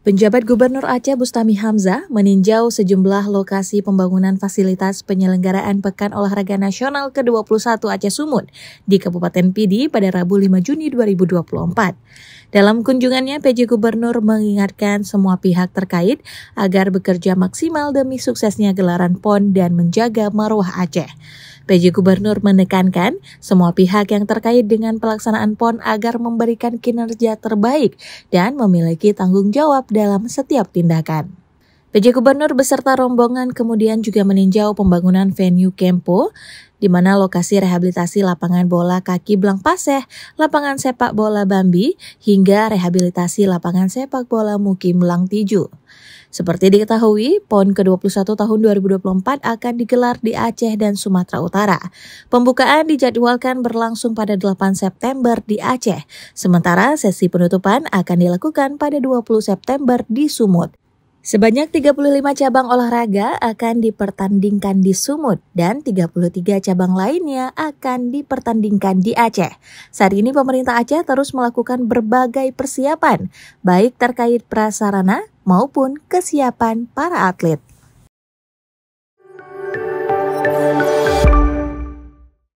Penjabat Gubernur Aceh Bustami Hamzah meninjau sejumlah lokasi pembangunan fasilitas penyelenggaraan Pekan Olahraga Nasional ke-21 Aceh Sumut di Kabupaten Pidi pada Rabu 5 Juni 2024. Dalam kunjungannya, PJ Gubernur mengingatkan semua pihak terkait agar bekerja maksimal demi suksesnya gelaran PON dan menjaga marwah Aceh. PJ Gubernur menekankan semua pihak yang terkait dengan pelaksanaan PON agar memberikan kinerja terbaik dan memiliki tanggung jawab dalam setiap tindakan. PJ Gubernur beserta rombongan kemudian juga meninjau pembangunan venue Kempo, di mana lokasi rehabilitasi lapangan bola kaki Blang Paseh, lapangan sepak bola Bambi, hingga rehabilitasi lapangan sepak bola Mukim Belang Tiju. Seperti diketahui, PON ke-21 tahun 2024 akan digelar di Aceh dan Sumatera Utara. Pembukaan dijadwalkan berlangsung pada 8 September di Aceh, sementara sesi penutupan akan dilakukan pada 20 September di Sumut. Sebanyak 35 cabang olahraga akan dipertandingkan di Sumut dan 33 cabang lainnya akan dipertandingkan di Aceh. Saat ini pemerintah Aceh terus melakukan berbagai persiapan, baik terkait prasarana maupun kesiapan para atlet.